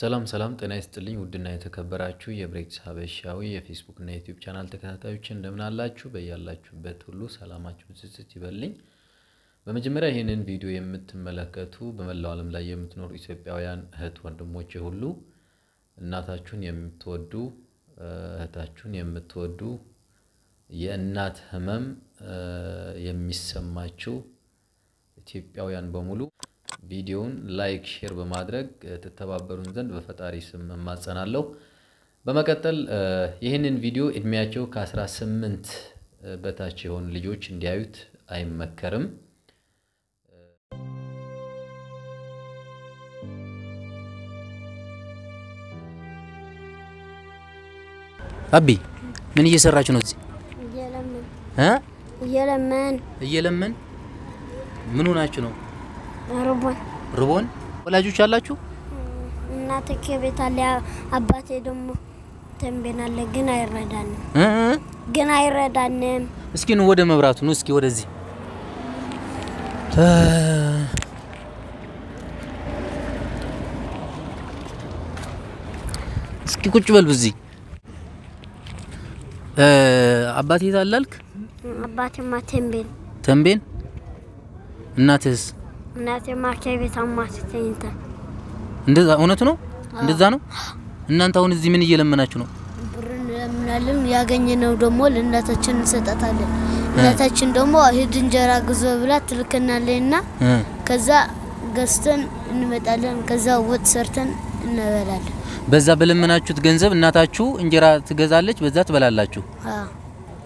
ሰላም ሰላም፣ ጤና ይስጥልኝ ውድና የተከበራችሁ የብሬክስ ሀበሻዊ የፌስቡክ እና ዩቲዩብ ቻናል ተከታታዮች እንደምን አላችሁ? በያላችሁበት ሁሉ ሰላማችሁ ስስት ይበልኝ። በመጀመሪያ ይህንን ቪዲዮ የምትመለከቱ በመላው ዓለም ላይ የምትኖሩ ኢትዮጵያውያን እህት ወንድሞቼ ሁሉ እናታችሁን የምትወዱ እህታችሁን የምትወዱ የእናት ህመም የሚሰማችሁ ኢትዮጵያውያን በሙሉ ቪዲዮውን ላይክ፣ ሼር በማድረግ ትተባበሩን ዘንድ በፈጣሪ ስም እማጸናለሁ። በመቀጠል ይህንን ቪዲዮ እድሜያቸው ከ18 በታች የሆኑ ልጆች እንዲያዩት አይመከርም። አቢ ምን እየሰራችሁ ነው? እዚህ እየለመን እየለመን እየለመን ምን ሆናችሁ ነው? ርቦን ርቦን። ወላጆች አላችሁ? እናቴ ከቤት አለ፣ አባቴ ደግሞ ተንቤናለ፣ ግን አይረዳንም፣ ግን አይረዳንም። እስኪ ነው ወደ መብራቱ ነው፣ እስኪ ወደዚህ እስኪ ቁጭ በል ብዚህ አባቴ ታላልክ አባቴማ ተንቤን ተንቤን እናትህስ እናቴ ማርኪያ ቤት አሟት እንደዛ እውነት ነው? እንደዛ ነው። እናንተ አሁን እዚህ ምን እየለመናችሁ ነው? ብር እንለምናለን፣ ያገኘነው ደግሞ ለእናታችን እንሰጣታለን። እናታችን ደግሞ ሂድ እንጀራ ግዞ ብላ ትልከናለና ከዛ ገዝተን እንመጣለን። ከዛ ወጥ ሰርተን እንበላለን። በዛ በለመናችሁት ገንዘብ እናታችሁ እንጀራ ትገዛለች፣ በዛ ትበላላችሁ።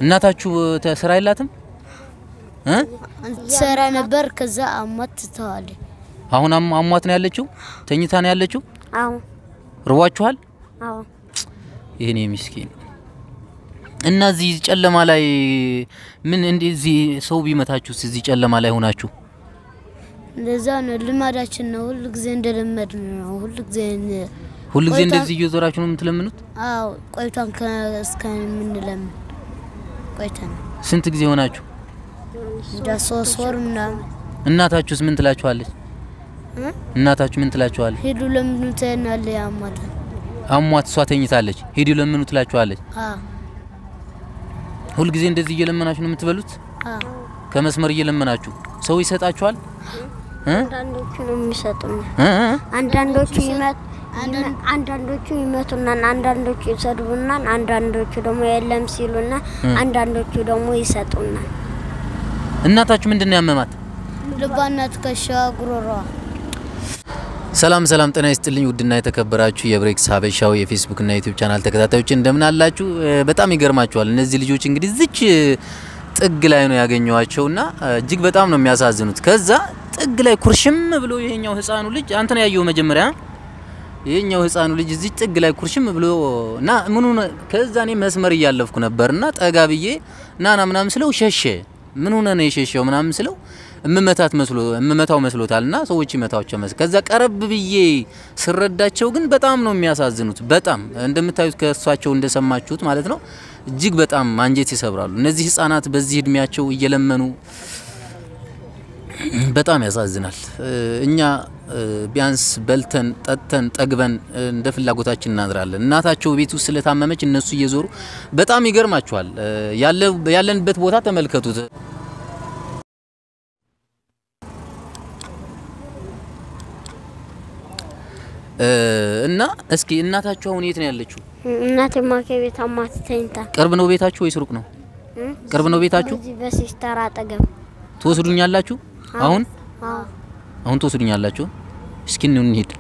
እናታችሁ ስራ የላትም ሰራ ነበር። ከዛ አሟት ትተዋል። አሁን አሟት ነው ያለችው፣ ተኝታ ነው ያለችው። አዎ ርቧችኋል? አዎ ይሄኔ ምስኪን እና እዚህ ጨለማ ላይ ምን እንደዚህ ሰው ቢመታችሁስ? እዚህ ጨለማ ላይ ሆናችሁ እንደዛ ነው። ልማዳችን ነው። ሁል ጊዜ እንደለመድ ነው። ሁል ጊዜ ሁል ጊዜ እንደዚህ እየዞራችሁ ነው የምትለምኑት? አዎ ቆይቷን እስከምንለምን ቆይተን ስንት ጊዜ ሆናችሁ? እንደ ሶስት ወር ምናምን። እናታችሁስ ምን ትላችኋለች? እናታችሁ ምን ትላችኋለች? ሂዱ ለምኑ ትናለ ያማት አሟት እሷ ተኝታለች። ሂዱ ለምኑ ትላችኋለች። ሁልጊዜ እንደዚህ እየለመናችሁ ነው የምትበሉት? ከመስመር እየለመናችሁ ሰው ይሰጣችኋል? አንዳንዶቹ ነው የሚሰጡን። አንዳንዶቹ ይመት አንዳንዶቹ ይመቱናል፣ አንዳንዶቹ ይሰድቡናል፣ አንዳንዶቹ ደግሞ የለም ሲሉና አንዳንዶቹ ደግሞ ይሰጡናል። እናታችሁ ምንድን ነው ያመማት? ልቧና ትከሻዋ፣ ጉሮሮዋ። ሰላም ሰላም፣ ጤና ይስጥልኝ ውድና የተከበራችሁ የብሬክስ ሀበሻው የፌስቡክና ዩቲዩብ ቻናል ተከታታዮች እንደምን አላችሁ? በጣም ይገርማችኋል። እነዚህ ልጆች እንግዲህ ዝች ጥግ ላይ ነው ያገኘዋቸውና እጅግ በጣም ነው የሚያሳዝኑት። ከዛ ጥግ ላይ ኩርሽም ብሎ ይሄኛው ህፃኑ ልጅ አንተ ነው ያየው መጀመሪያ ይሄኛው ህፃኑ ልጅ እዚህ ጥግ ላይ ኩርሽም ብሎ እና ምኑ ከዛ እኔ መስመር እያለፍኩ ነበርና ጠጋ ብዬ ናና ምናምን ስለው ሸሸ። ምን ሆነ ነው የሸሸው ምናምን ስለው እምመታት መስሎ እምመታው መስሎታልና ሰዎች ይመታቸው መስ ከዛ ቀረብ ብዬ ስረዳቸው ግን በጣም ነው የሚያሳዝኑት። በጣም እንደምታዩት ከእሷቸው እንደሰማችሁት ማለት ነው እጅግ በጣም አንጀት ይሰብራሉ። እነዚህ ህጻናት በዚህ እድሜያቸው እየለመኑ በጣም ያሳዝናል። እኛ ቢያንስ በልተን ጠጥተን ጠግበን እንደ ፍላጎታችን እናድራለን። እናታቸው ቤት ውስጥ ስለታመመች እነሱ እየዞሩ በጣም ይገርማቸዋል። ያለንበት ቦታ ተመልከቱት። እና እስኪ እናታችሁ አሁን የት ነው ያለችው? እናቴማ ከቤት አማት ተኝታ። ቅርብ ነው ቤታችሁ ወይስ ሩቅ ነው? ቅርብ ነው ቤታችሁ። በሲስተር አጠገብ ትወስዱኛላችሁ አሁን? አሁን ትወስዱኛላችሁ? እስኪ እንሂድ።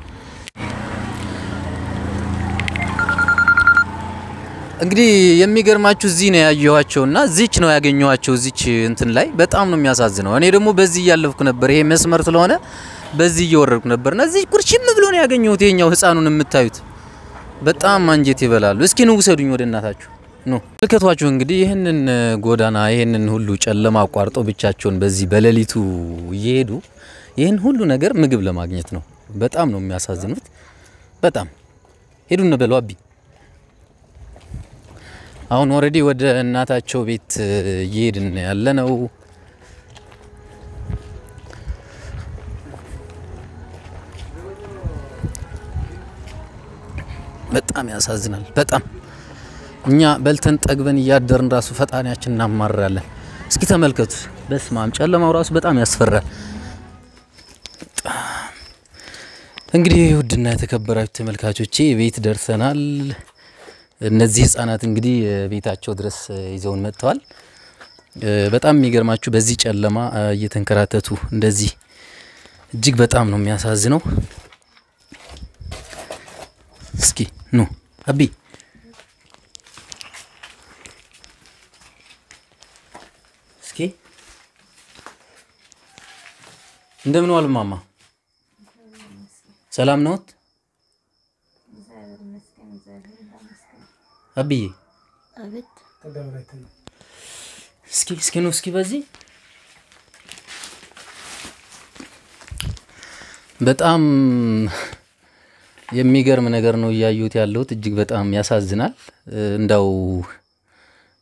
እንግዲህ የሚገርማችሁ እዚህ ነው ያየኋቸውና እዚች ነው ያገኘኋቸው። እዚች እንትን ላይ በጣም ነው የሚያሳዝነው። እኔ ደግሞ በዚህ እያለፍኩ ነበር፣ ይሄ መስመር ስለሆነ በዚህ እየወረድኩ ነበርና እዚህ ቁርሽም ብሎ ነው ያገኘሁት። ይሄኛው ህፃኑን የምታዩት በጣም አንጀት ይበላሉ። እስኪ ነው ውሰዱኝ ወደ እናታችሁ ልከቷችሁ። እንግዲህ ይህንን ጎዳና ይህንን ሁሉ ጨለማ አቋርጠው ብቻቸውን በዚህ በሌሊቱ እየሄዱ ይህን ሁሉ ነገር ምግብ ለማግኘት ነው። በጣም ነው የሚያሳዝኑት። በጣም ሄዱ እንበለው አቢ። አሁን ኦልሬዲ ወደ እናታቸው ቤት እየሄድን ያለ ነው። በጣም ያሳዝናል። በጣም እኛ በልተን ጠግበን እያደርን ራሱ ፈጣሪያችን እናማራለን። እስኪ ተመልከቱ። በስማም ጨለማው ራሱ በጣም ያስፈራል። እንግዲህ ውድና የተከበራችሁ ተመልካቾቼ ቤት ደርሰናል። እነዚህ ህጻናት እንግዲህ ቤታቸው ድረስ ይዘውን መጥተዋል። በጣም የሚገርማችሁ በዚህ ጨለማ እየተንከራተቱ እንደዚህ እጅግ በጣም ነው የሚያሳዝነው። እስኪ ኑ አቢ እስኪ እንደምን ዋሉ ማማ ሰላም ነዎት አብዬ? እስኪ እስኪ ነው እስኪ በዚህ በጣም የሚገርም ነገር ነው እያዩት ያለሁት። እጅግ በጣም ያሳዝናል። እንዳው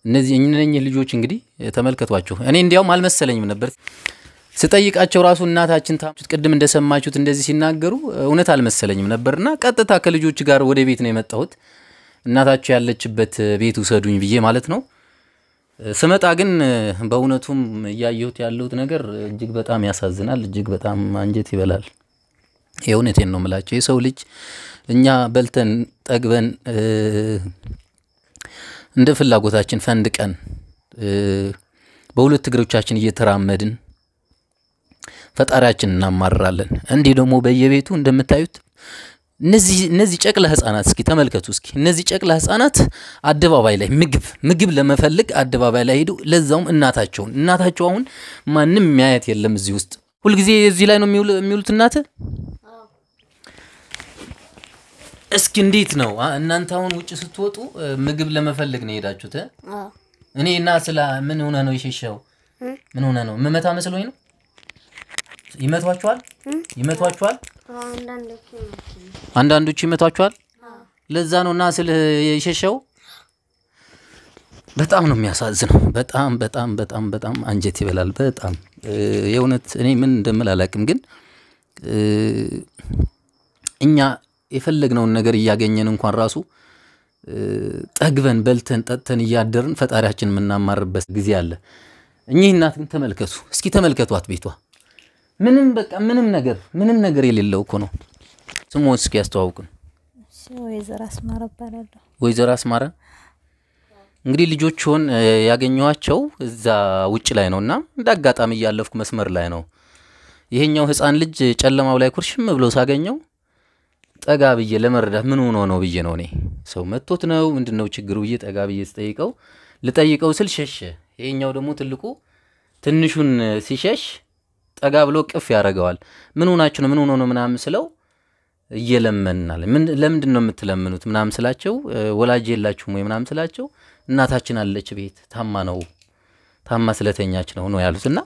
እነዚህ እነኚህ ልጆች እንግዲህ ተመልከቷቸው። እኔ እንዲያውም አልመሰለኝም ነበር። ስጠይቃቸው ራሱ እናታችን ታምቹት ቅድም እንደሰማችሁት እንደዚህ ሲናገሩ እውነት አልመሰለኝም ነበርና ቀጥታ ከልጆች ጋር ወደ ቤት ነው የመጣሁት። እናታቸው ያለችበት ቤት ውሰዱኝ ብዬ ማለት ነው። ስመጣ ግን በእውነቱም እያየሁት ያለሁት ነገር እጅግ በጣም ያሳዝናል። እጅግ በጣም አንጀት ይበላል። የእውነቴን ነው የምላቸው። የሰው ልጅ እኛ በልተን ጠግበን እንደ ፍላጎታችን ፈንድ ቀን በሁለት እግሮቻችን እየተራመድን ፈጣሪያችን እናማርራለን። እንዲህ ደግሞ በየቤቱ እንደምታዩት እነዚህ ጨቅላ ህጻናት እስኪ ተመልከቱ እስኪ እነዚህ ጨቅላ ህጻናት አደባባይ ላይ ምግብ ምግብ ለመፈለግ አደባባይ ላይ ሄዱ። ለዛውም እናታቸውን እናታቸው አሁን ማንም የሚያየት የለም እዚህ ውስጥ ሁልጊዜ እዚህ ላይ ነው የሚውሉት እናት እስኪ እንዴት ነው እናንተ አሁን ውጭ ስትወጡ ምግብ ለመፈለግ ነው የሄዳችሁት? እኔ እና ስላ ምን ሆነ ነው የሸሸው? ምን ሆነ ነው ምመታ መስሎኝ ነው? ይመቷችኋል? ይመቷችኋል? አንዳንዶቹ ይመቷችኋል። ለዛ ነው እና ስልህ የሸሸው። በጣም ነው የሚያሳዝነው። በጣም በጣም በጣም በጣም አንጀት ይበላል። በጣም የእውነት እኔ ምን እንደምል ግን እኛ የፈለግነውን ነገር እያገኘን እንኳን ራሱ ጠግበን በልተን ጠጥተን እያደርን ፈጣሪያችን የምናማርበት ጊዜ አለ። እኚህ እናት ግን ተመልከቱ እስኪ፣ ተመልከቷት ቤቷ ምንም በቃ ምንም ነገር ምንም ነገር የሌለው እኮ ነው። ስሙ እስኪ ያስተዋውቅን? ወይዘሮ አስማረ እባላለሁ። ወይዘሮ አስማረ እንግዲህ ልጆችዎን ያገኘኋቸው እዛ ውጭ ላይ ነው እና እንደ አጋጣሚ እያለፍኩ መስመር ላይ ነው ይሄኛው ህፃን ልጅ ጨለማው ላይ ኩርሽም ብሎ ሳገኘው ጠጋ ብዬ ለመረዳት ምን ሆኖ ነው ብዬ ነው እኔ ሰው መቶት ነው ምንድን ነው ችግሩ ብዬ ጠጋ ብዬ ስጠይቀው ልጠይቀው ስል ሸሸ። ይሄኛው ደግሞ ትልቁ ትንሹን ሲሸሽ ጠጋ ብሎ ቅፍ ያደርገዋል። ምን ሆናችሁ ነው? ምን ሆኖ ነው ምናምን ስለው እየለመንናል። ለምንድን ነው የምትለምኑት? ምናምን ስላቸው ወላጅ የላችሁም ወይ ምናምን ስላቸው እናታችን አለች ቤት ታማ ነው ታማ ስለተኛች ነው ነው ያሉት። እና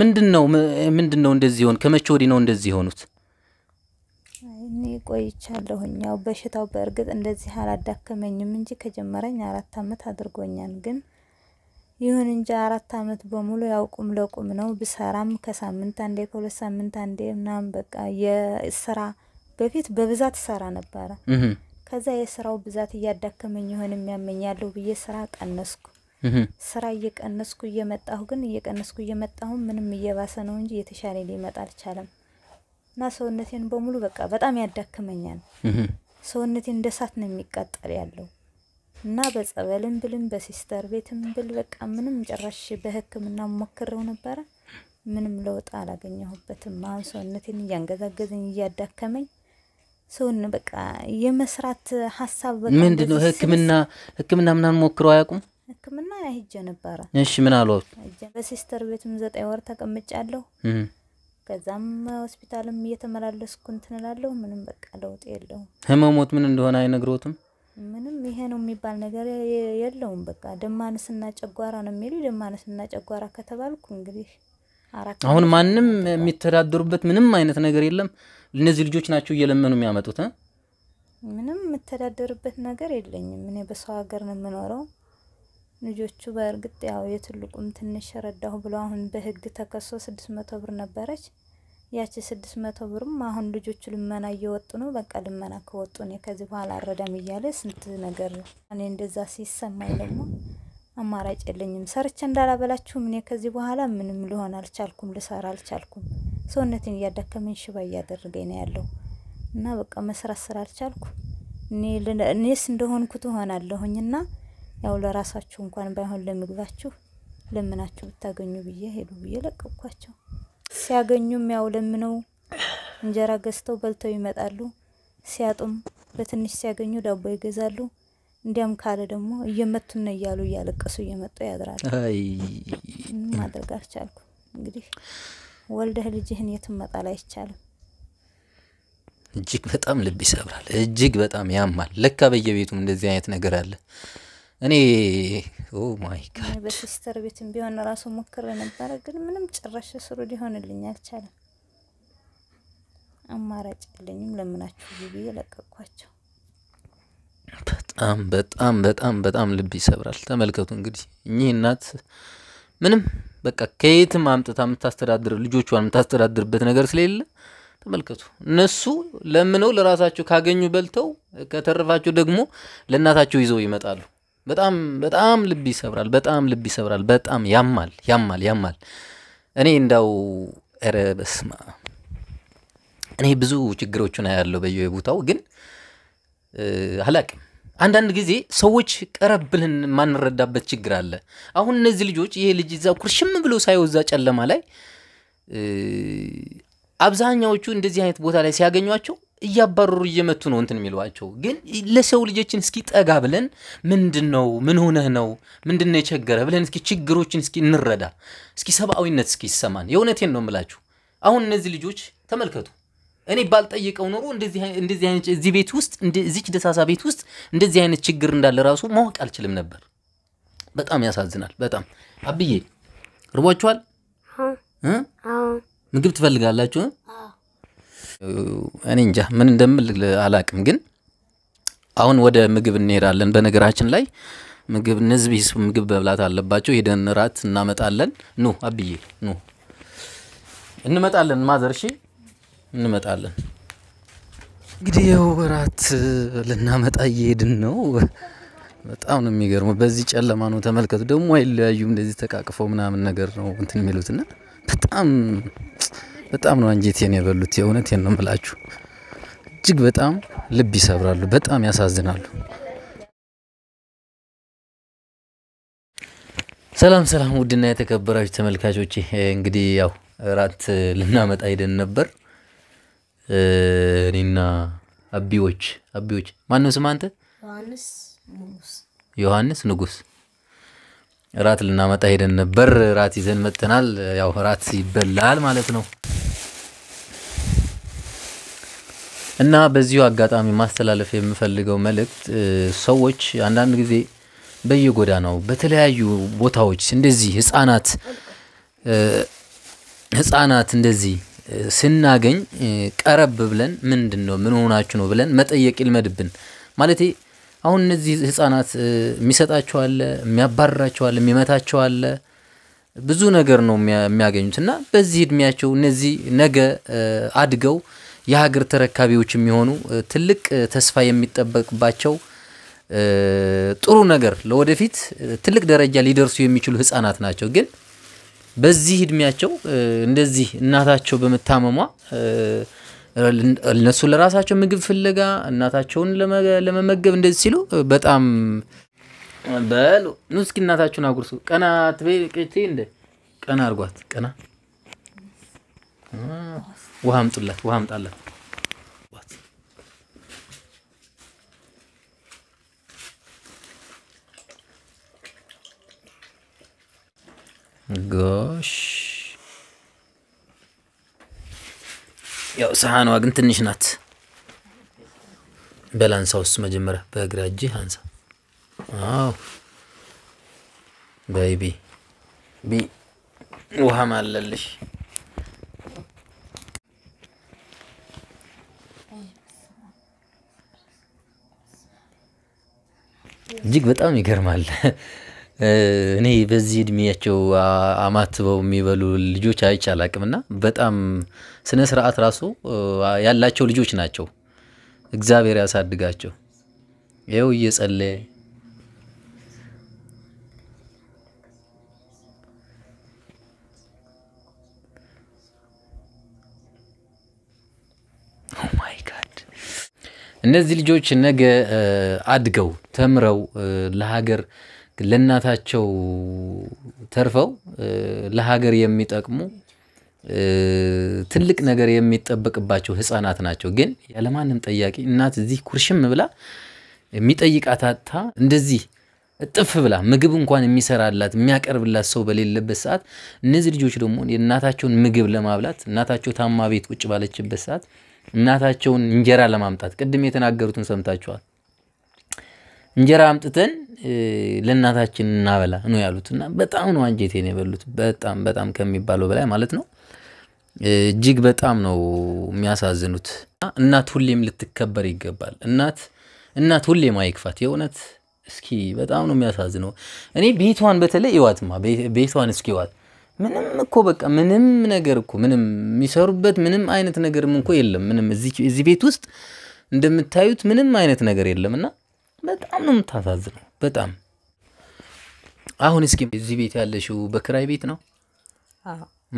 ምንድን ነው ምንድን ነው እንደዚህ ሆን ከመቼ ወዲህ ነው እንደዚህ ሆኑት? እኔ ቆይቻለሁኝ። ያው በሽታው በእርግጥ እንደዚህ አላዳከመኝም እንጂ ከጀመረኝ አራት አመት አድርጎኛል ግን ይሁን እንጂ አራት አመት በሙሉ ያው ቁም ለቁም ነው ብሰራም ከሳምንት አንዴ ከሁለት ሳምንት አንዴ ምናምን በቃ የስራ በፊት በብዛት ሰራ ነበረ። ከዛ የስራው ብዛት እያዳከመኝ ይሆን የሚያመኛለሁ ብዬ ስራ ቀነስኩ። ስራ እየቀነስኩ እየመጣሁ ግን እየቀነስኩ እየመጣሁ ምንም እየባሰ ነው እንጂ የተሻለ ሊመጣ አልቻለም። እና ሰውነቴን በሙሉ በቃ በጣም ያዳክመኛል። ሰውነቴን እንደ እሳት ነው የሚቃጠል ያለው። እና በጸበልም ብልም በሲስተር ቤትም ብል በቃ ምንም ጭራሽ በህክምና ሞክረው ነበረ። ምንም ለውጥ አላገኘሁበትም። አሁን ሰውነቴን እያንገዛገዘኝ እያዳከመኝ ሰውን በቃ የመስራት ሀሳብ በቃ ምንድን ነው ህክምና ህክምና ምናምን ሞክረው አያውቁም። ህክምና ሂጄ ነበረ። እሺ ምን አሏት? በሲስተር ቤትም ዘጠኝ ወር ተቀምጫለሁ። ከዛም ሆስፒታልም እየተመላለስኩ እንትን እላለሁ። ምንም በቃ ለውጥ የለውም። ህመሞት ምን እንደሆነ አይነግሮትም። ምንም ይሄ ነው የሚባል ነገር የለውም። በቃ ደማንስና ጨጓራ ነው የሚሉ ደማንስና ጨጓራ ከተባልኩ እንግዲህ አሁን ማንም የሚተዳደሩበት ምንም አይነት ነገር የለም። እነዚህ ልጆች ናቸው እየለመኑ የሚያመጡት። ምንም የምተዳደርበት ነገር የለኝም። እኔ በሰው ሀገር ነው የምኖረው። ልጆቹ በእርግጥ ያው የትልቁም ትንሽ ረዳሁ ብሎ አሁን በህግ ተከሶ ስድስት መቶ ብር ነበረች ያቺ ስድስት መቶ ብርም አሁን ልጆቹ ልመና እየወጡ ነው። በቃ ልመና ከወጡ እኔ ከዚህ በኋላ አረዳም እያለ ስንት ነገር እኔ እንደዛ ሲሰማኝ ደግሞ አማራጭ የለኝም። ሰርቼ እንዳላበላችሁም እኔ ከዚህ በኋላ ምንም ሊሆን አልቻልኩም፣ ልሰራ አልቻልኩም። ሰውነትን እያዳከመኝ ሽባ እያደረገኝ ነው ያለው እና በቃ መስራት ስራ አልቻልኩ። እኔስ እንደሆንኩ ትሆናለሁኝና ያው ለራሳችሁ እንኳን ባይሆን ለምግባችሁ ለምናችሁ ብታገኙ ብዬ ሄዱ ብዬ ለቀኳቸው? ሲያገኙም ያው ለምነው እንጀራ ገዝተው በልተው ይመጣሉ። ሲያጡም በትንሽ ሲያገኙ ዳቦ ይገዛሉ። እንዲያም ካለ ደግሞ እየመቱን ነው እያሉ እያለቀሱ እየመጡ ያድራሉ። ማድረግ አልቻልኩ። እንግዲህ ወልደህ ልጅህን የትም መጣል አይቻልም። እጅግ በጣም ልብ ይሰብራል። እጅግ በጣም ያማል። ለካ በየቤቱም እንደዚህ አይነት ነገር አለ። እኔ ኦ ማይ ጋድ በሲስተር ቤትም ቢሆን ራሱ ሞክሬ ነበረ፣ ግን ምንም ጭራሽ ስሩ ሊሆንልኝ አልቻለም። አማራጭ የለኝም። ለምናችሁ ግቢ የለቀኳቸው በጣም በጣም በጣም በጣም ልብ ይሰብራል። ተመልከቱ እንግዲህ እኚህ እናት ምንም በቃ ከየትም አምጥታ የምታስተዳድር ልጆቿን የምታስተዳድርበት ነገር ስለሌለ ተመልከቱ። እነሱ ለምነው ለራሳቸው ካገኙ በልተው ከተረፋቸው ደግሞ ለእናታቸው ይዘው ይመጣሉ። በጣም በጣም ልብ ይሰብራል። በጣም ልብ ይሰብራል። በጣም ያማል ያማል ያማል። እኔ እንዳው ኧረ በስማ እኔ ብዙ አያለሁ ያለው ቦታው ግን አላቅም። አንዳንድ ጊዜ ሰዎች ቀረብ ብለን የማንረዳበት ችግር አለ። አሁን እነዚህ ልጆች ይሄ ልጅ እዛ ኩርሽም ብሎ ሳይወዛ እዛ ጨለማ ላይ አብዛኛዎቹ እንደዚህ አይነት ቦታ ላይ ሲያገኟቸው እያባረሩ እየመቱ ነው እንትን የሚሏቸው። ግን ለሰው ልጆችን እስኪ ጠጋ ብለን ምንድን ነው ምን ሆነህ ነው ምንድን ነው የቸገረ ብለን እስኪ ችግሮችን እስኪ እንረዳ፣ እስኪ ሰብአዊነት እስኪ ይሰማን። የእውነቴን ነው የምላችሁ። አሁን እነዚህ ልጆች ተመልከቱ። እኔ ባልጠይቀው ኖሮ እንደዚህ አይነት እዚህ ቤት ውስጥ እዚች ደሳሳ ቤት ውስጥ እንደዚህ አይነት ችግር እንዳለ ራሱ ማወቅ አልችልም ነበር። በጣም ያሳዝናል። በጣም አብዬ፣ ርቧችኋል? ምግብ ትፈልጋላችሁ? እኔ እንጃ ምን እንደምል አላቅም። ግን አሁን ወደ ምግብ እንሄዳለን። በነገራችን ላይ ምግብ እነዚህ ምግብ መብላት አለባቸው። ሄደን እራት እናመጣለን። ኑ አብዬ ኑ እንመጣለን። ማዘር እሺ እንመጣለን። እንግዲህ ይኸው እራት ልናመጣ እየሄድን ነው። በጣም ነው የሚገርመው። በዚህ ጨለማ ነው። ተመልከቱ ደግሞ አይለያዩም። እንደዚህ ተቃቅፈው ምናምን ነገር ነው እንትን የሚሉትና በጣም በጣም ነው አንጀቴን የበሉት። የእውነቴን ነው የምላችሁ። እጅግ በጣም ልብ ይሰብራሉ፣ በጣም ያሳዝናሉ። ሰላም ሰላም፣ ውድና የተከበራችሁ ተመልካቾች እንግዲህ ያው እራት ልናመጣ ሄደን ነበር እኔና አቢዎች አቢዎች ማን ነው ስም አንተ? ዮሐንስ ንጉስ። እራት ልናመጣ ሄደን ነበር። እራት ይዘን መጥተናል። ያው እራት ይበላል ማለት ነው። እና በዚሁ አጋጣሚ ማስተላለፍ የምፈልገው መልእክት ሰዎች አንዳንድ ጊዜ በየጎዳናው በተለያዩ ቦታዎች እንደዚህ ህጻናት ህጻናት እንደዚህ ስናገኝ ቀረብ ብለን ምንድን ነው ምን ሆናችሁ ነው ብለን መጠየቅ ይልመድብን። ማለቴ አሁን እነዚህ ህፃናት የሚሰጣቸው አለ፣ የሚያባርራቸው አለ፣ የሚመታቸው አለ፣ ብዙ ነገር ነው የሚያገኙት እና በዚህ እድሜያቸው እነዚህ ነገ አድገው የሀገር ተረካቢዎች የሚሆኑ ትልቅ ተስፋ የሚጠበቅባቸው ጥሩ ነገር ለወደፊት ትልቅ ደረጃ ሊደርሱ የሚችሉ ህጻናት ናቸው። ግን በዚህ እድሜያቸው እንደዚህ እናታቸው በመታመሟ እነሱ ለራሳቸው ምግብ ፍለጋ እናታቸውን ለመመገብ እንደዚህ ሲሉ በጣም በሉ ኑ እስኪ እናታችሁን አጉርሱ። ቀና ትቤ እንደ ቀና አርጓት ቀና ውሃ አምጡላት፣ ውሃ አምጣላት። ጎሽ ያው ሰሃኗ ግን ትንሽ ናት። በላንሳውስ መጀመሪያ በእግራ እጅ አንሳ። አዎ በይ ቢ ቢ ውሃ እጅግ በጣም ይገርማል። እኔ በዚህ እድሜያቸው አማትበው የሚበሉ ልጆች አይቼ አላቅም እና በጣም ስነ ስርዓት ራሱ ያላቸው ልጆች ናቸው። እግዚአብሔር ያሳድጋቸው። ይኸው እየጸለየ እነዚህ ልጆች ነገ አድገው ተምረው ለሀገር ለእናታቸው ተርፈው ለሀገር የሚጠቅሙ ትልቅ ነገር የሚጠበቅባቸው ህፃናት ናቸው። ግን ያለማንም ጠያቂ እናት እዚህ ኩርሽም ብላ የሚጠይቃት አታ እንደዚህ እጥፍ ብላ ምግብ እንኳን የሚሰራላት የሚያቀርብላት ሰው በሌለበት ሰዓት እነዚህ ልጆች ደግሞ የእናታቸውን ምግብ ለማብላት እናታቸው ታማ ቤት ቁጭ ባለችበት ሰዓት እናታቸውን እንጀራ ለማምጣት ቅድም የተናገሩትን ሰምታችኋል። እንጀራ አምጥተን ለእናታችን እናበላ ነው ያሉት እና በጣም ነው አንጀቴን የበሉት። በጣም በጣም ከሚባለው በላይ ማለት ነው። እጅግ በጣም ነው የሚያሳዝኑት። እናት ሁሌም ልትከበር ይገባል። እናት እናት ሁሌም አይክፋት። የእውነት እስኪ በጣም ነው የሚያሳዝነው። እኔ ቤቷን በተለይ ይዋትማ ቤቷን እስኪ እዋት ምንም እኮ በቃ ምንም ነገር እኮ ምንም የሚሰሩበት ምንም አይነት ነገርም እኮ የለም። ምንም እዚህ ቤት ውስጥ እንደምታዩት ምንም አይነት ነገር የለም እና በጣም ነው የምታሳዝነው። በጣም አሁን እስኪ እዚህ ቤት ያለሽው በክራይ ቤት ነው?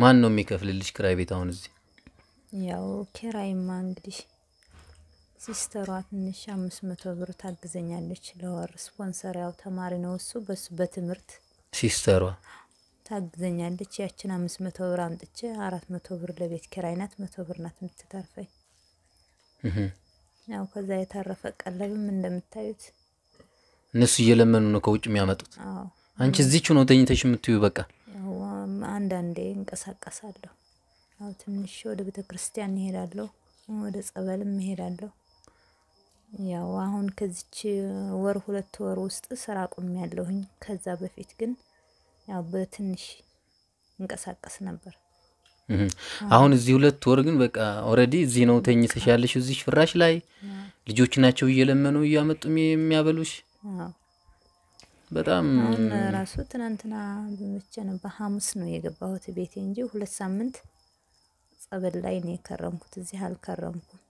ማን ነው የሚከፍልልሽ ክራይ ቤት? አሁን እዚህ ያው ኪራይማ እንግዲህ ሲስተሯ ትንሽ አምስት መቶ ብር ታግዘኛለች ለወር። ስፖንሰር ያው ተማሪ ነው እሱ በሱ በትምህርት ሲስተሯ ታግዘኛለች። ያችን አምስት መቶ ብር አምጥቼ አራት መቶ ብር ለቤት ኪራይ ናት፣ መቶ ብር ናት የምትተርፈኝ። ያው ከዛ የተረፈ ቀለብም እንደምታዩት እነሱ እየለመኑ ነው ከውጭ የሚያመጡት። አንቺ እዚች ነው ተኝተሽ የምትዩ። በቃ አንዳንዴ እንቀሳቀሳለሁ። ያው ትንሽ ወደ ቤተ ክርስቲያን እሄዳለሁ፣ ወደ ጸበልም እሄዳለሁ። ያው አሁን ከዚች ወር ሁለት ወር ውስጥ ስራ አቁም ያለሁኝ። ከዛ በፊት ግን ያው በትንሽ እንቀሳቀስ ነበር። አሁን እዚህ ሁለት ወር ግን በቃ ኦልሬዲ እዚህ ነው ተኝተሽ ያለሽ፣ እዚህ ፍራሽ ላይ ልጆች ናቸው እየለመኑ እያመጡ የሚያበሉሽ። በጣም ራሱ ትናንትና በመቼ ነው በሐሙስ ነው የገባሁት ቤቴ እንጂ ሁለት ሳምንት ጸበል ላይ ነው የከረምኩት። እዚህ አልከረምኩም።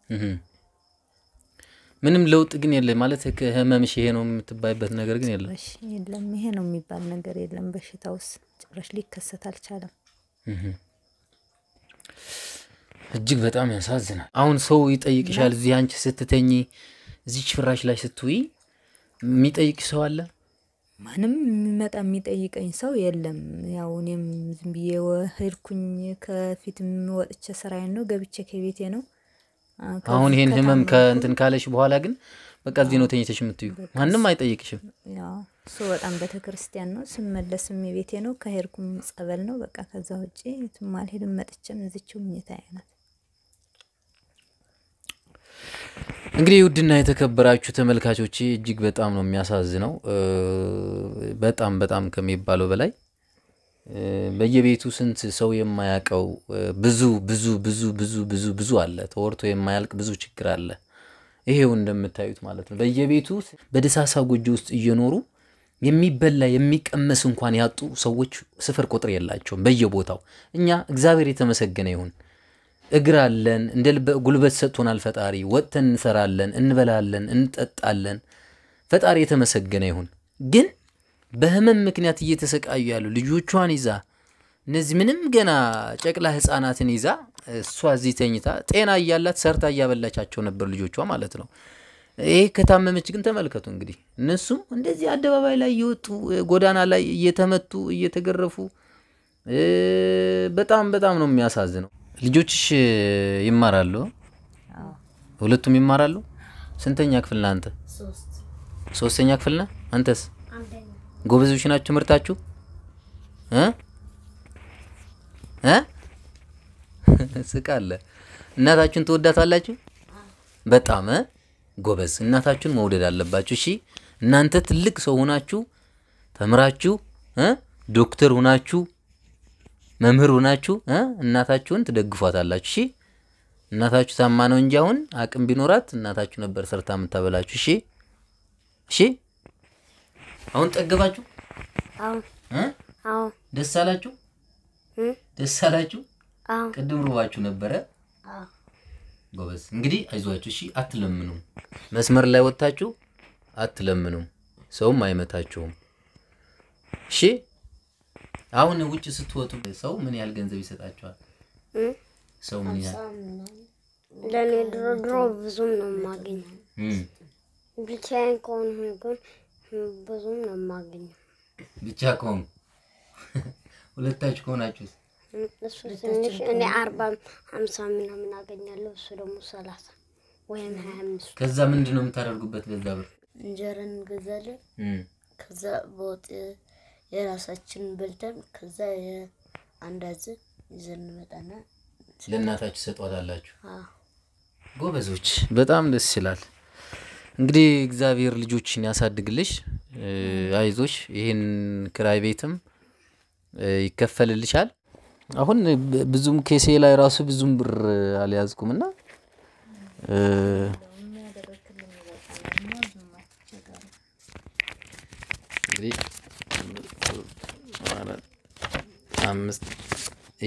ምንም ለውጥ ግን የለም ማለት ህመምሽ ይሄ ነው የምትባይበት ነገር ግን የለም የለም። ይሄ ነው የሚባል ነገር የለም። በሽታ ውስጥ ጭራሽ ሊከሰት አልቻለም። እጅግ በጣም ያሳዝናል። አሁን ሰው ይጠይቅሻል። እዚህ አንቺ ስትተኝ እዚች ፍራሽ ላይ ስትውይ የሚጠይቅ ሰው አለ? ማንም የሚመጣ የሚጠይቀኝ ሰው የለም። ያው እኔም ዝም ብዬ ሄድኩኝ። ከፊትም ወጥቼ ስራዬን ነው ገብቼ ከቤቴ ነው አሁን ይሄን ህመም ከእንትን ካለሽ በኋላ ግን በቃ እዚህ ነው ተኝተሽ የምትዩ፣ ማንም አይጠይቅሽም። እሱ በጣም ቤተ ክርስቲያን ነው። ስመለስም የቤቴ ነው። ከሄድኩም ጸበል ነው። በቃ ከዛ ውጭ የትም አልሄድም። መጥቼም እዚችው ምኝታ አይነት እንግዲህ ውድና የተከበራችሁ ተመልካቾቼ እጅግ በጣም ነው የሚያሳዝነው። በጣም በጣም ከሚባለው በላይ በየቤቱ ስንት ሰው የማያውቀው ብዙ ብዙ ብዙ ብዙ ብዙ ብዙ አለ። ተወርቶ የማያልቅ ብዙ ችግር አለ። ይሄው እንደምታዩት ማለት ነው። በየቤቱ በደሳሳ ጎጆ ውስጥ እየኖሩ የሚበላ የሚቀመስ እንኳን ያጡ ሰዎች ስፍር ቁጥር የላቸውም በየቦታው። እኛ እግዚአብሔር የተመሰገነ ይሁን እግር አለን፣ እንደ ልበ ጉልበት ሰጥቶናል ፈጣሪ። ወጥተን እንሰራለን፣ እንበላለን፣ እንጠጣለን። ፈጣሪ የተመሰገነ ይሁን ግን በህመም ምክንያት እየተሰቃዩ ያሉ ልጆቿን ይዛ እነዚህ ምንም ገና ጨቅላ ህፃናትን ይዛ እሷ እዚህ ተኝታ ጤና እያላት ሰርታ እያበላቻቸው ነበር ልጆቿ ማለት ነው። ይሄ ከታመመች ግን ተመልከቱ እንግዲህ እነሱም እንደዚህ አደባባይ ላይ እየወጡ ጎዳና ላይ እየተመቱ እየተገረፉ በጣም በጣም ነው የሚያሳዝነው። ልጆችሽ ይማራሉ? ሁለቱም ይማራሉ? ስንተኛ ክፍል ነህ አንተ? ሶስተኛ ክፍል ነህ አንተስ? ጎበዞች ናችሁ ትምህርታችሁ እ እ ስቃለ እናታችሁን ትወዳታላችሁ በጣም ጎበዝ። እናታችሁን መውደድ አለባችሁ። እሺ እናንተ ትልቅ ሰው ሆናችሁ ተምራችሁ ዶክተር ሆናችሁ መምህር ሆናችሁ እናታችሁን ትደግፏታላችሁ። እሺ እናታችሁ ታማ ነው እንጂ አሁን አቅም ቢኖራት እናታችሁ ነበር ሰርታ የምታበላችሁ። እሺ እሺ አሁን ጠገባችሁ? አዎ አዎ። ደስ አላችሁ? ደስ አላችሁ? አዎ። ቅድም ሩባችሁ ነበረ? አዎ። ጎበዝ። እንግዲህ አይዟችሁ፣ እሺ። አትለምኑም፣ መስመር ላይ ወጣችሁ አትለምኑም፣ ሰውም አይመታችሁም። እሺ። አሁን ውጭ ስትወጡ ሰው ምን ያህል ገንዘብ ይሰጣችኋል? ሰው ምን ያህል? ለእኔ ድሮ ድሮ ብዙም ነው የማገኘው ብቻዬን ከሆንኩኝ ብዙም ነው የማገኘው። ብቻ ከሆኑ ሁለታችሁ ከሆናችሁ እሱ ትንሽ እኔ አርባ ሀምሳ ምናምን አገኛለሁ። እሱ ደግሞ ሰላሳ ወይም ሀያ አምስት ከዛ ምንድን ነው የምታደርጉበት? በዛ ብር እንጀራ እንገዛለን። ከዛ በወጥ የራሳችን በልተን ከዛ አንዳዝ ይዘን እንመጣና ለእናታችሁ ሰጧታላችሁ። ጎበዞች፣ በጣም ደስ ይላል። እንግዲህ እግዚአብሔር ልጆችን ያሳድግልሽ፣ አይዞሽ። ይህን ክራይ ቤትም ይከፈልልሻል። አሁን ብዙም ኬሴ ላይ ራሱ ብዙም ብር አልያዝኩም እና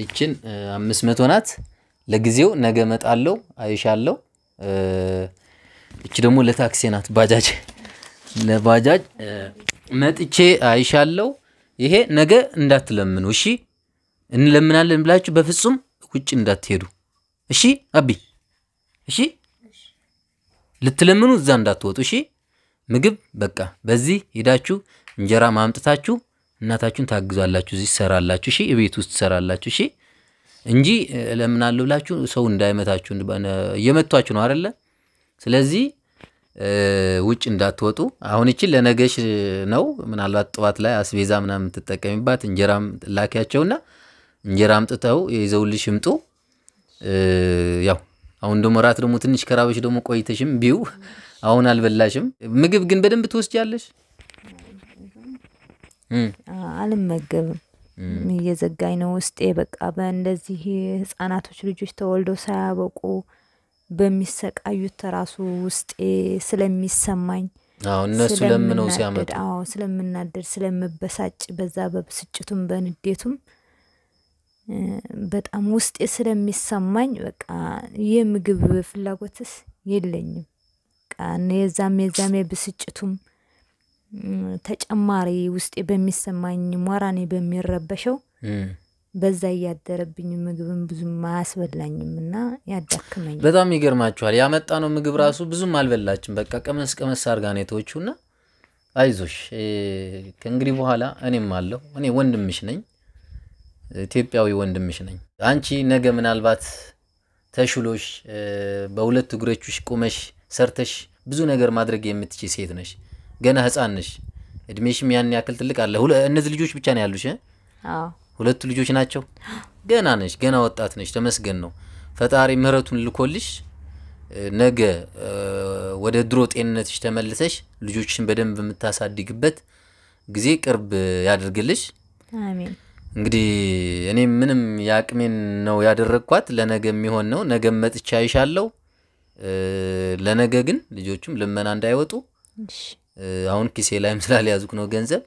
ይችን አምስት መቶ ናት ለጊዜው። ነገ መጣለው አይሻለው። እቺ ደግሞ ለታክሲ ናት። ባጃጅ ለባጃጅ መጥቼ አይሻለው። ይሄ ነገ እንዳትለምኑ እሺ። እንለምናለን ብላችሁ በፍጹም ውጭ እንዳትሄዱ እሺ። አቢ እሺ፣ ልትለምኑ እዛ እንዳትወጡ እሺ። ምግብ በቃ በዚህ ሄዳችሁ እንጀራ ማምጥታችሁ እናታችሁን ታግዛላችሁ። እዚህ ትሰራላችሁ እሺ፣ ቤት ውስጥ ትሰራላችሁ እሺ፣ እንጂ እለምናለሁ ብላችሁ ሰው እንዳይመታችሁ። እየመቷችሁ ነው አይደለ? ስለዚህ ውጭ እንዳትወጡ። አሁን ይችን ለነገሽ ነው። ምናልባት ጠዋት ላይ አስቤዛ ምናምን የምትጠቀሚባት እንጀራም ላኪያቸውና እንጀራ አምጥተው ይዘውልሽ ይምጡ። ያው አሁን ደግሞ ራት ደግሞ ትንሽ ከራበሽ ደግሞ ቆይተሽም ቢው አሁን አልበላሽም። ምግብ ግን በደንብ ትወስጃለሽ። አልመገብም እየዘጋኝ ነው ውስጤ። በቃ በእንደዚህ ህጻናቶች ልጆች ተወልደው ሳያበቁ በሚሰቃዩት ራሱ ውስጤ ስለሚሰማኝ እነሱ ለምነው ሲያመጡ ስለምናደድ ስለምበሳጭ በዛ በብስጭቱም በንዴቱም በጣም ውስጤ ስለሚሰማኝ በቃ የምግብ ፍላጎትስ የለኝም። የዛም የዛም የብስጭቱም ተጨማሪ ውስጤ በሚሰማኝ ሞራኔ በሚረበሸው በዛ እያደረብኝ ምግብን ብዙም አያስበላኝም እና ያዳክመኝ። በጣም ይገርማችኋል። ያመጣ ነው ምግብ ራሱ ብዙም አልበላችም። በቃ ቀመስ ቀመስ አርጋ ነው እና አይዞሽ ከእንግዲህ በኋላ እኔም አለሁ። እኔ ወንድምሽ ነኝ፣ ኢትዮጵያዊ ወንድምሽ ነኝ። አንቺ ነገ ምናልባት ተሽሎሽ በሁለት እግሮችሽ ቁመሽ ሰርተሽ ብዙ ነገር ማድረግ የምትች ሴት ነሽ። ገና ህፃን ነሽ። እድሜሽም ያን ያክል ትልቅ አለ። እነዚህ ልጆች ብቻ ነው ያሉሽ? ሁለቱ ልጆች ናቸው። ገና ነሽ፣ ገና ወጣት ነሽ። ተመስገን ነው ፈጣሪ ምሕረቱን ልኮልሽ ነገ ወደ ድሮ ጤንነትሽ ተመልሰሽ ልጆችሽን በደንብ የምታሳድግበት ጊዜ ቅርብ ያደርግልሽ። እንግዲህ እኔ ምንም የአቅሜን ነው ያደረግኳት። ለነገ የሚሆን ነው። ነገ መጥቻ አይሻለው። ለነገ ግን ልጆቹም ልመና እንዳይወጡ አሁን ኪሴ ላይም ስላልያዝኩ ነው ገንዘብ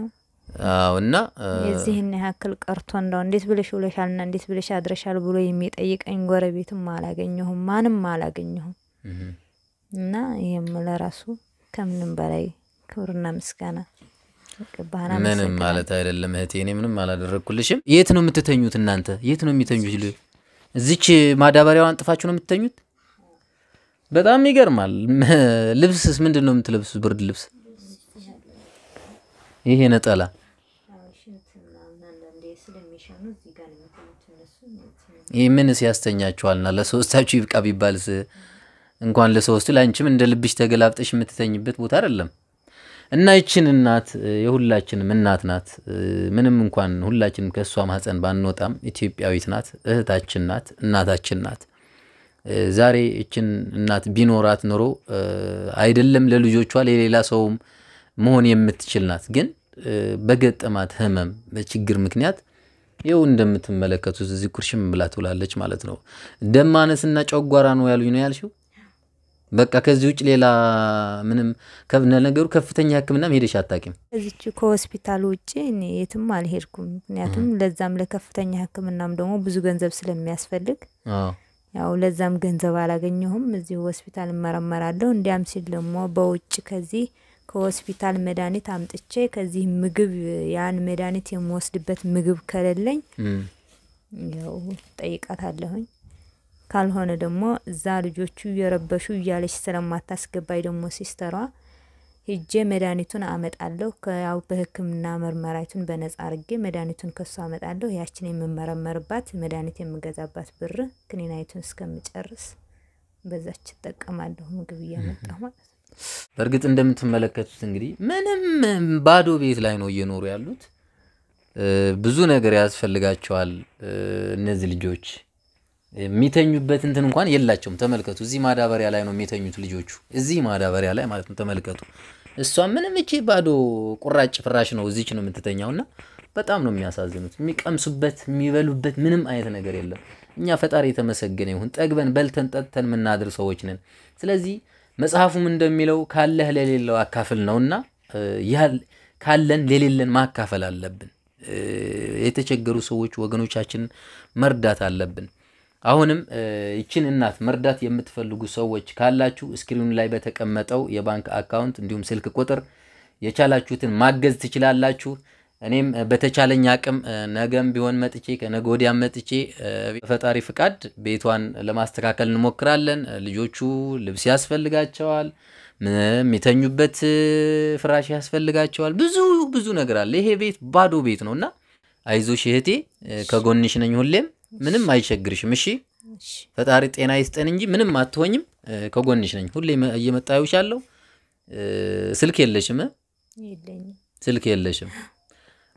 ነው። እና የዚህን ያክል ቀርቶ እንደው እንዴት ብለሽ ውለሻልና እንዴት ብለሽ አድረሻል ብሎ የሚጠይቀኝ ጎረቤትም አላገኘሁም፣ ማንም አላገኘሁም። እና ይህም ለራሱ ከምንም በላይ ክብርና ምስጋና ምንም ማለት አይደለም። እህቴ እኔ ምንም አላደረግኩልሽም። የት ነው የምትተኙት እናንተ? የት ነው የሚተኙት? እዚች ማዳበሪያዋን ጥፋችሁ ነው የምትተኙት? በጣም ይገርማል። ልብስስ ምንድን ነው የምትለብሱት? ብርድ ልብስ ይሄ ነጠላ ይህ ምንስ ያስተኛችኋልና ለሶስታችሁ ይብቃ ቢባልስ እንኳን ለሶስቱ ለአንቺም እንደ ልብሽ ተገላብጠሽ የምትተኝበት ቦታ አይደለም። እና ይችን እናት የሁላችንም እናት ናት። ምንም እንኳን ሁላችንም ከእሷ ማህፀን ባንወጣም ኢትዮጵያዊት ናት፣ እህታችን ናት፣ እናታችን ናት። ዛሬ ይችን እናት ቢኖራት ኖሮ አይደለም ለልጆቿ ለሌላ ሰውም መሆን የምትችል ናት። ግን በገጠማት ህመም፣ በችግር ምክንያት ይኸው እንደምትመለከቱት እዚህ ኩርሽም ብላ ትውላለች ማለት ነው። ደማነስና ጨጓራ ነው ያሉኝ ነው ያልሽው። በቃ ከዚህ ውጭ ሌላ ምንም ነገሩ ከፍተኛ ሕክምና ሄደሽ አታውቂም? እዚች ከሆስፒታል ውጭ የትም አልሄድኩም። ምክንያቱም ለዛም ለከፍተኛ ሕክምናም ደግሞ ብዙ ገንዘብ ስለሚያስፈልግ ያው ለዛም ገንዘብ አላገኘሁም። እዚህ ሆስፒታል እመረመራለሁ። እንዲያም ሲል ደግሞ በውጭ ከዚህ ከሆስፒታል መድኃኒት አምጥቼ ከዚህ ምግብ ያን መድኃኒት የምወስድበት ምግብ ከሌለኝ ያው ጠይቃታለሁኝ። ካልሆነ ደግሞ እዛ ልጆቹ እየረበሹ እያለች ስለማታስገባኝ ደግሞ ሲስተሯ ሂጄ መድኃኒቱን አመጣለሁ። ያው በሕክምና መርመራይቱን በነጻ አርጌ መድኃኒቱን ከሱ አመጣለሁ። ያችን የምመረመርባት መድኃኒት የምገዛባት ብር ክኒናይቱን እስከምጨርስ በዛች እጠቀማለሁ። ምግብ እያመጣሁ ማለት ነው። በእርግጥ እንደምትመለከቱት እንግዲህ ምንም ባዶ ቤት ላይ ነው እየኖሩ ያሉት። ብዙ ነገር ያስፈልጋቸዋል እነዚህ ልጆች። የሚተኙበት እንትን እንኳን የላቸውም። ተመልከቱ፣ እዚህ ማዳበሪያ ላይ ነው የሚተኙት ልጆቹ፣ እዚህ ማዳበሪያ ላይ ማለት ነው። ተመልከቱ፣ እሷ ምንም እቺ ባዶ ቁራጭ ፍራሽ ነው እዚች ነው የምትተኛው። እና በጣም ነው የሚያሳዝኑት። የሚቀምሱበት የሚበሉበት ምንም አይነት ነገር የለም። እኛ ፈጣሪ የተመሰገነ ይሁን ጠግበን በልተን ጠጥተን የምናድር ሰዎች ነን። ስለዚህ መጽሐፉም እንደሚለው ካለህ ለሌለው አካፍል ነውና ካለን ለሌለን ማካፈል አለብን። የተቸገሩ ሰዎች ወገኖቻችን መርዳት አለብን። አሁንም ይችን እናት መርዳት የምትፈልጉ ሰዎች ካላችሁ እስክሪኑ ላይ በተቀመጠው የባንክ አካውንት እንዲሁም ስልክ ቁጥር የቻላችሁትን ማገዝ ትችላላችሁ። እኔም በተቻለኝ አቅም ነገም ቢሆን መጥቼ ከነገ ወዲያም መጥቼ በፈጣሪ ፍቃድ ቤቷን ለማስተካከል እንሞክራለን። ልጆቹ ልብስ ያስፈልጋቸዋል፣ የሚተኙበት ፍራሽ ያስፈልጋቸዋል። ብዙ ብዙ ነገር አለ። ይሄ ቤት ባዶ ቤት ነው እና አይዞሽ እህቴ፣ ከጎንሽ ነኝ ሁሌም። ምንም አይቸግርሽም። እሺ ፈጣሪ ጤና ይስጠን እንጂ ምንም አትሆኝም። ከጎንሽ ነኝ ሁሌ እየመጣ አለው ስልክ የለሽም፣ ስልክ የለሽም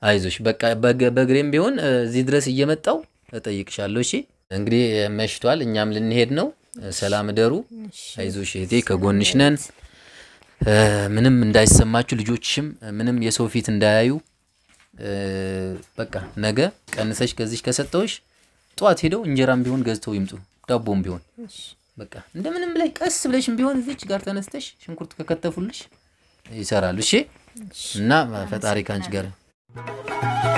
አይዞሽ በቃ በእግሬም ቢሆን እዚህ ድረስ እየመጣው እጠይቅሻለሁ። እሺ እንግዲህ መሽቷል፣ እኛም ልንሄድ ነው። ሰላም እደሩ። አይዞሽ እህቴ ከጎንሽ ነን። ምንም እንዳይሰማችሁ፣ ልጆችም ምንም የሰው ፊት እንዳያዩ። በቃ ነገ ቀንሰሽ ከዚች ከሰጠውሽ ጠዋት ሄደው እንጀራም ቢሆን ገዝተው ይምጡ፣ ዳቦም ቢሆን በቃ እንደምንም ብለሽ ቀስ ብለሽም ቢሆን እዚች ጋር ተነስተሽ ሽንኩርት ከከተፉልሽ ይሰራሉ። እሺ እና ፈጣሪ ከአንቺ ጋር Música